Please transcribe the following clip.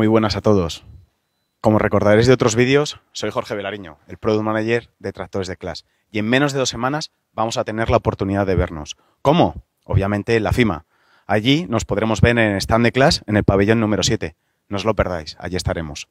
Muy buenas a todos. Como recordaréis de otros vídeos, soy Jorge Velariño, el Product Manager de Tractores de Clash, y en menos de dos semanas vamos a tener la oportunidad de vernos. ¿Cómo? Obviamente en la FIMA. Allí nos podremos ver en el stand de Clash en el pabellón número 7. No os lo perdáis, allí estaremos.